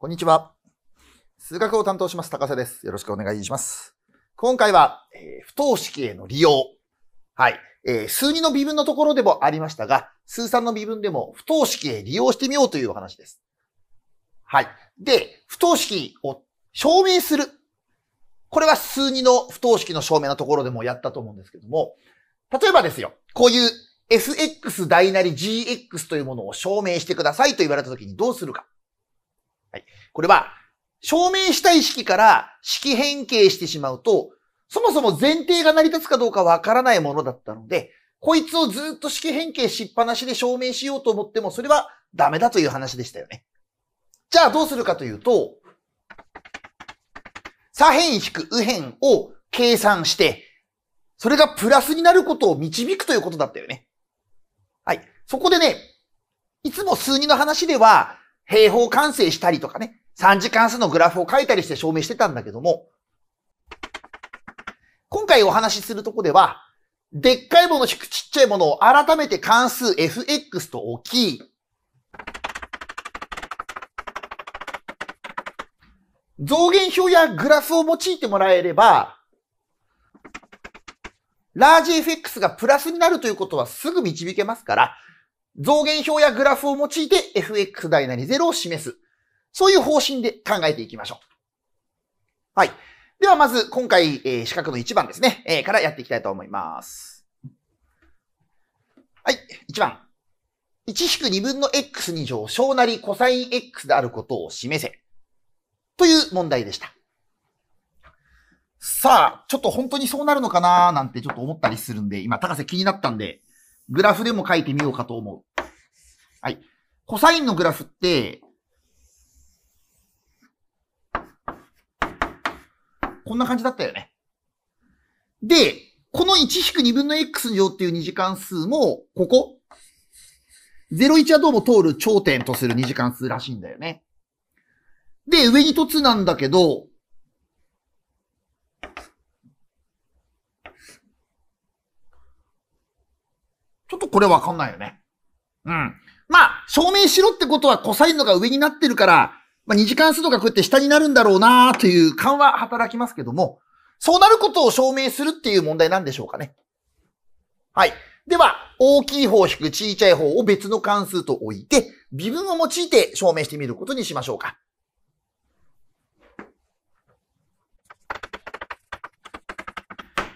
こんにちは。数学を担当します高瀬です。よろしくお願いします。今回は、えー、不等式への利用。はい。えー、数2の微分のところでもありましたが、数3の微分でも不等式へ利用してみようというお話です。はい。で、不等式を証明する。これは数2の不等式の証明のところでもやったと思うんですけども、例えばですよ、こういう SX 大なり GX というものを証明してくださいと言われた時にどうするか。はい。これは、証明したい式から式変形してしまうと、そもそも前提が成り立つかどうかわからないものだったので、こいつをずっと式変形しっぱなしで証明しようと思っても、それはダメだという話でしたよね。じゃあどうするかというと、左辺引く右辺を計算して、それがプラスになることを導くということだったよね。はい。そこでね、いつも数2の話では、平方完成したりとかね、3次関数のグラフを書いたりして証明してたんだけども、今回お話しするとこでは、でっかいもの引くちっちゃいものを改めて関数 fx と置き、増減表やグラフを用いてもらえれば、ラージ FX がプラスになるということはすぐ導けますから、増減表やグラフを用いて FX 大なゼ0を示す。そういう方針で考えていきましょう。はい。ではまず今回、えー、四角の1番ですね、えー、からやっていきたいと思います。はい、1番。1-2分の x2 乗小なりコサイン x であることを示せ。という問題でした。さあ、ちょっと本当にそうなるのかななんてちょっと思ったりするんで、今、高瀬気になったんで、グラフでも書いてみようかと思う。はい。コサインのグラフって、こんな感じだったよね。で、この1-2分の x 乗っていう二次関数も、ここ。01はどうも通る頂点とする二次関数らしいんだよね。で、上に凸なんだけど、とこれわかんないよね。うん。まあ、証明しろってことはコサインのが上になってるから、まあ、二次関数とかこうやって下になるんだろうなという感は働きますけども、そうなることを証明するっていう問題なんでしょうかね。はい。では、大きい方引く小さい方を別の関数と置いて、微分を用いて証明してみることにしましょうか。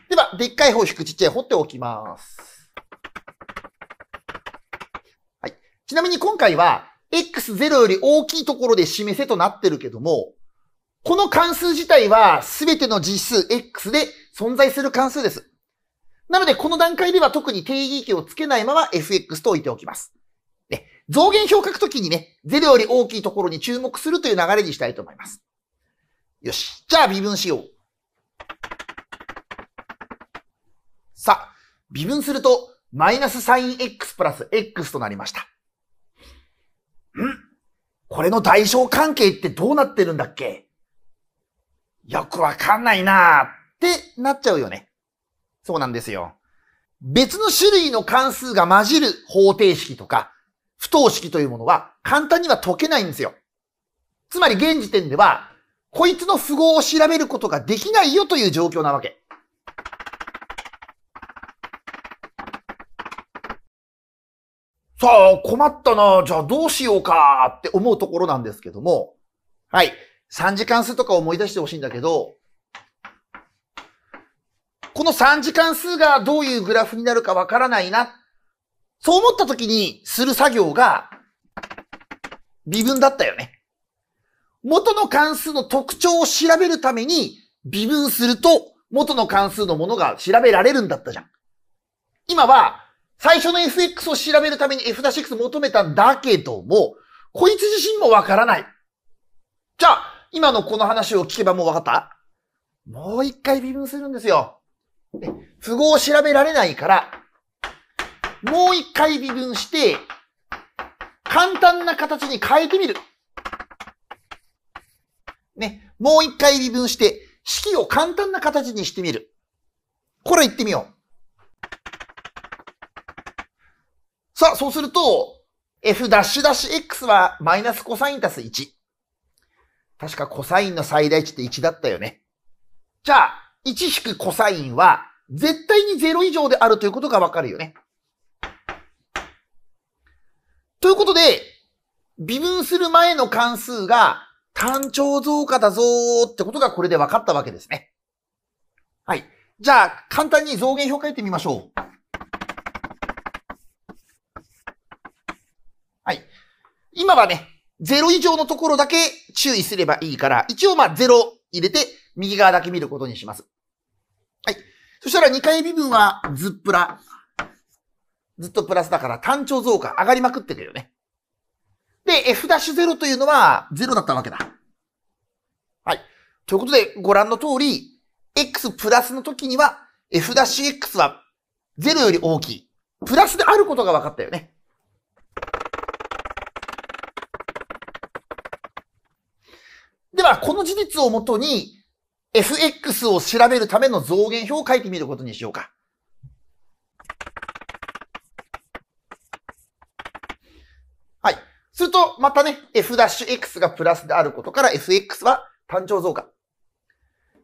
では、でっかい方を引くちさちゃい方って置きます。ちなみに今回は、X0 より大きいところで示せとなってるけども、この関数自体は全ての実数 X で存在する関数です。なので、この段階では特に定義域をつけないまま fx と置いておきます。ね、増減表を書くときにね、0より大きいところに注目するという流れにしたいと思います。よし。じゃあ、微分しよう。さあ、微分すると、マイナスサイン x プラス x となりました。んこれの対象関係ってどうなってるんだっけよくわかんないなーってなっちゃうよね。そうなんですよ。別の種類の関数が混じる方程式とか、不等式というものは簡単には解けないんですよ。つまり現時点では、こいつの符号を調べることができないよという状況なわけ。さあ、困ったな。じゃあどうしようかって思うところなんですけども。はい。3次関数とか思い出してほしいんだけど、この3次関数がどういうグラフになるかわからないな。そう思った時にする作業が、微分だったよね。元の関数の特徴を調べるために微分すると元の関数のものが調べられるんだったじゃん。今は最初の FX を調べるために F-6 求めたんだけども、こいつ自身もわからない。じゃあ、今のこの話を聞けばもうわかったもう一回微分するんですよ。符号を調べられないから、もう一回微分して、簡単な形に変えてみる。ね。もう一回微分して、式を簡単な形にしてみる。これ言ってみよう。さあ、そうすると、f'-x はマイナスコサインす1。確かコサインの最大値って1だったよね。じゃあ、1引くコサインは、絶対に0以上であるということがわかるよね。ということで、微分する前の関数が単調増加だぞーってことがこれで分かったわけですね。はい。じゃあ、簡単に増減表書いてみましょう。はい。今はね、0以上のところだけ注意すればいいから、一応まあ0入れて、右側だけ見ることにします。はい。そしたら2回微分はずっぷら。ずっとプラスだから単調増加上がりまくってるよね。で、F-0 というのは0だったわけだ。はい。ということで、ご覧の通り、X プラスの時には F-X は0より大きい。プラスであることが分かったよね。では、この事実をもとに、fx を調べるための増減表を書いてみることにしようか。はい。すると、またね、f'x がプラスであることから fx は単調増加。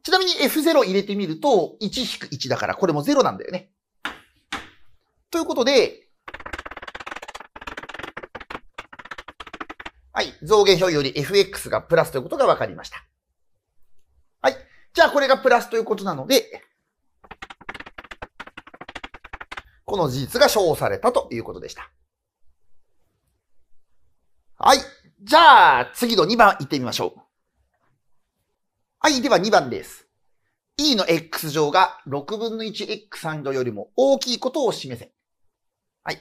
ちなみに f0 入れてみると、1-1だから、これも0なんだよね。ということで、はい。増減表より fx がプラスということが分かりました。はい。じゃあこれがプラスということなので、この事実が称されたということでした。はい。じゃあ、次の2番行ってみましょう。はい。では2番です。e の x 乗が6分の 1x3 乗よりも大きいことを示せ。はい。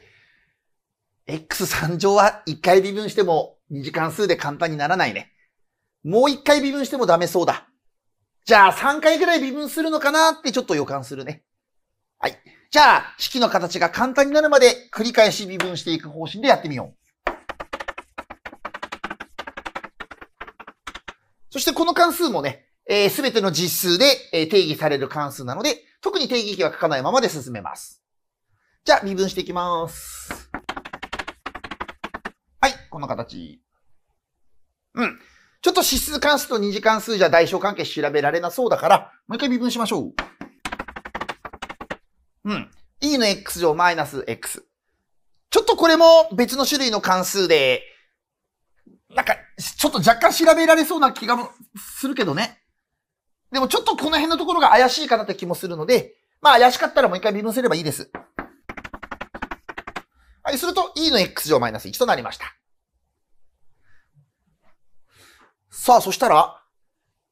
x3 乗は1回微分しても2次関数で簡単にならないね。もう1回微分してもダメそうだ。じゃあ3回ぐらい微分するのかなってちょっと予感するね。はい。じゃあ、式の形が簡単になるまで繰り返し微分していく方針でやってみよう。そしてこの関数もね、す、えー、べ、ての実数で、え定義される関数なので、特に定義域は書かないままで進めます。じゃあ、微分していきます。この形。うん。ちょっと指数関数と二次関数じゃ代償関係調べられなそうだから、もう一回微分しましょう。うん。e の x 乗マイナス x。ちょっとこれも別の種類の関数で、なんか、ちょっと若干調べられそうな気がするけどね。でもちょっとこの辺のところが怪しいかなって気もするので、まあ怪しかったらもう一回微分すればいいです。はい、すると e の x 乗マイナス1となりました。さあ、そしたら、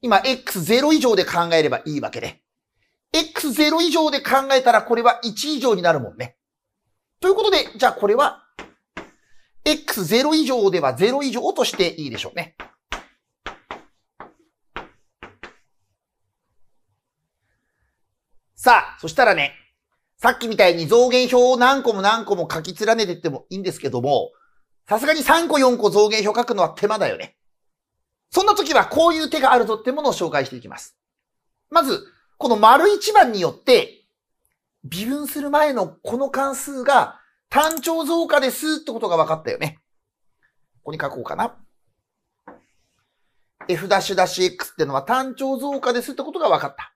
今 x0 以上で考えればいいわけで、x0 以上で考えたらこれは1以上になるもんね。ということで、じゃあこれは、x0 以上では0以上としていいでしょうね。さあ、そしたらね、さっきみたいに増減表を何個も何個も書き連ねてってもいいんですけども、さすがに3個4個増減表書くのは手間だよね。そんな時はこういう手があるぞってものを紹介していきます。まず、この丸一番によって、微分する前のこの関数が単調増加ですってことが分かったよね。ここに書こうかな。f'-x ってのは単調増加ですってことが分かった。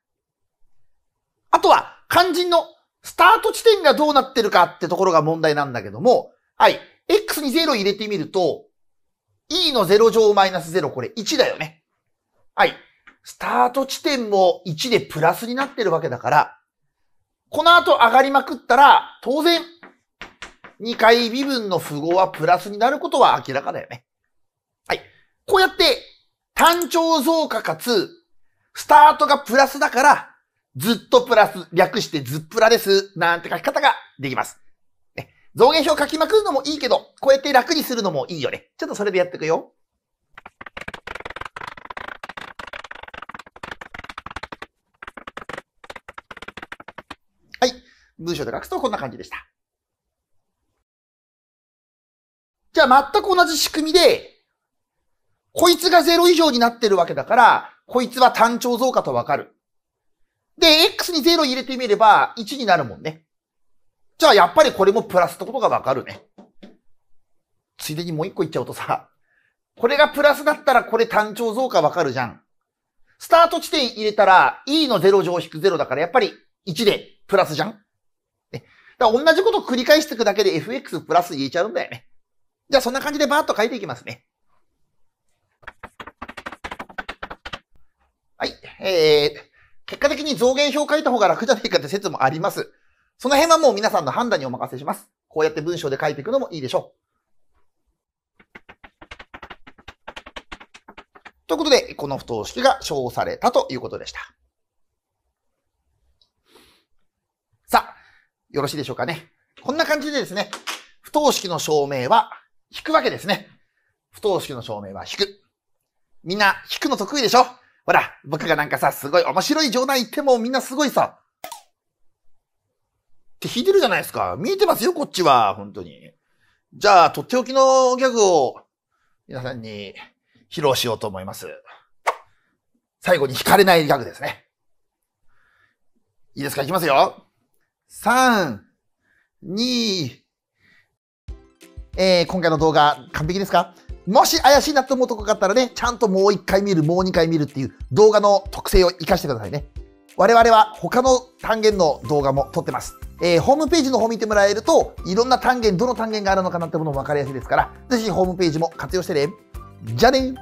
あとは、肝心のスタート地点がどうなってるかってところが問題なんだけども、はい。x に0入れてみると、e の0乗マイナス0、これ1だよね。はい。スタート地点も1でプラスになってるわけだから、この後上がりまくったら、当然、2回微分の符号はプラスになることは明らかだよね。はい。こうやって、単調増加かつ、スタートがプラスだから、ずっとプラス、略してずっプラです、なんて書き方ができます。増減表書きまくるのもいいけど、こうやって楽にするのもいいよね。ちょっとそれでやっていくよ。はい。文章で書くとこんな感じでした。じゃあ全く同じ仕組みで、こいつが0以上になってるわけだから、こいつは単調増加とわかる。で、X に0入れてみれば1になるもんね。じゃあやっぱりこれもプラスってことがわかるね。ついでにもう一個言っちゃうとさ、これがプラスだったらこれ単調増加わかるじゃん。スタート地点入れたら E の0乗引く0だからやっぱり1でプラスじゃん。ね、だから同じこと繰り返していくだけで FX プラス言えちゃうんだよね。じゃあそんな感じでバーッと書いていきますね。はい。えー、結果的に増減表を書いた方が楽じゃないかって説もあります。その辺はもう皆さんの判断にお任せします。こうやって文章で書いていくのもいいでしょう。ということで、この不等式が称されたということでした。さあ、よろしいでしょうかね。こんな感じでですね、不等式の証明は引くわけですね。不等式の証明は引く。みんな引くの得意でしょほら、僕がなんかさ、すごい面白い冗談言ってもみんなすごいさ、って引いてるじゃないですか。見えてますよ、こっちは。本当に。じゃあ、とっておきのギャグを皆さんに披露しようと思います。最後に惹かれないギャグですね。いいですかいきますよ。3、2、えー、今回の動画完璧ですかもし怪しいなと思うとこがあったらね、ちゃんともう一回見る、もう二回見るっていう動画の特性を活かしてくださいね。我々は他の単元の動画も撮ってます。えー、ホームページの方見てもらえると、いろんな単元、どの単元があるのかなってものも分かりやすいですから、ぜひホームページも活用してね。じゃあね